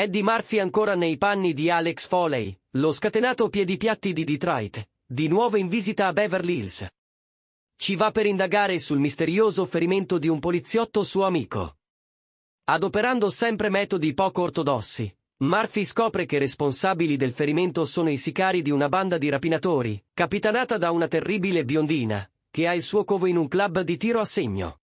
Eddie Murphy ancora nei panni di Alex Foley, lo scatenato piedipiatti di Detroit, di nuovo in visita a Beverly Hills. Ci va per indagare sul misterioso ferimento di un poliziotto suo amico. Adoperando sempre metodi poco ortodossi, Murphy scopre che responsabili del ferimento sono i sicari di una banda di rapinatori, capitanata da una terribile biondina, che ha il suo covo in un club di tiro a segno.